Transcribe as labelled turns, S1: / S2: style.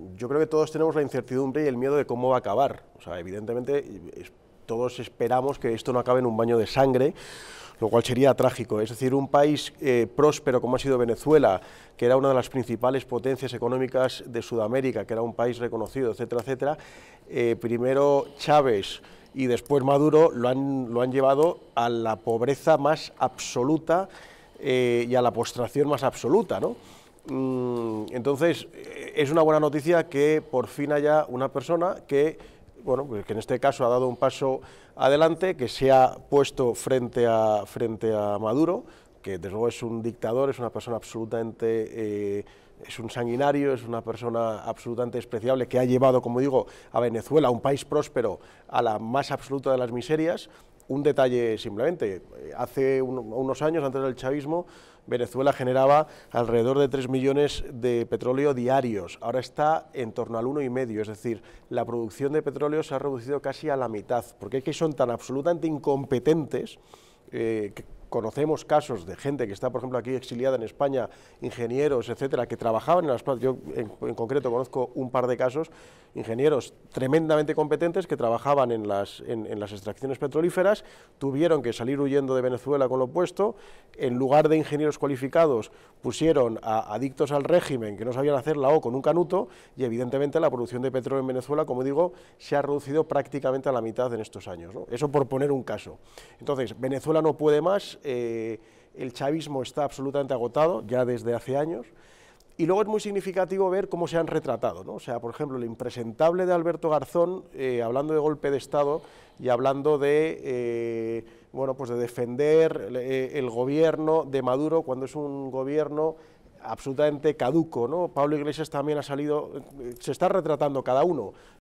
S1: Yo creo que todos tenemos la incertidumbre y el miedo de cómo va a acabar. O sea, evidentemente todos esperamos que esto no acabe en un baño de sangre, lo cual sería trágico. Es decir, un país eh, próspero como ha sido Venezuela, que era una de las principales potencias económicas de Sudamérica, que era un país reconocido, etcétera, etcétera, eh, primero Chávez y después Maduro lo han, lo han llevado a la pobreza más absoluta eh, y a la postración más absoluta, ¿no? Mm, entonces, es una buena noticia que por fin haya una persona que, bueno, pues que en este caso ha dado un paso adelante, que se ha puesto frente a, frente a Maduro, que desde luego es un dictador, es una persona absolutamente... Eh, es un sanguinario, es una persona absolutamente despreciable que ha llevado, como digo, a Venezuela, un país próspero, a la más absoluta de las miserias un detalle simplemente. Hace unos años, antes del chavismo, Venezuela generaba alrededor de 3 millones de petróleo diarios. Ahora está en torno al 1,5, es decir, la producción de petróleo se ha reducido casi a la mitad, porque es que son tan absolutamente incompetentes eh, conocemos casos de gente que está, por ejemplo, aquí exiliada en España, ingenieros, etcétera, que trabajaban en las plantas. Yo, en, concreto, conozco un par de casos, ingenieros tremendamente competentes que trabajaban en las, extracciones petrolíferas, tuvieron que salir huyendo de Venezuela con lo opuesto. En lugar de ingenieros cualificados, pusieron a adictos al régimen que no sabían hacer la O con un canuto, y evidentemente la producción de petróleo en Venezuela, como digo, se ha reducido prácticamente a la mitad en estos años. Eso por poner un caso. Entonces, Venezuela no puede más, eh, el chavismo está absolutamente agotado ya desde hace años. Y luego es muy significativo ver cómo se han retratado, ¿no? O sea, por ejemplo, el impresentable de Alberto Garzón, eh, hablando de golpe de Estado y hablando de, eh, bueno, pues de defender el gobierno de Maduro cuando es un gobierno absolutamente caduco, ¿no? Pablo Iglesias también ha salido, se está retratando cada uno,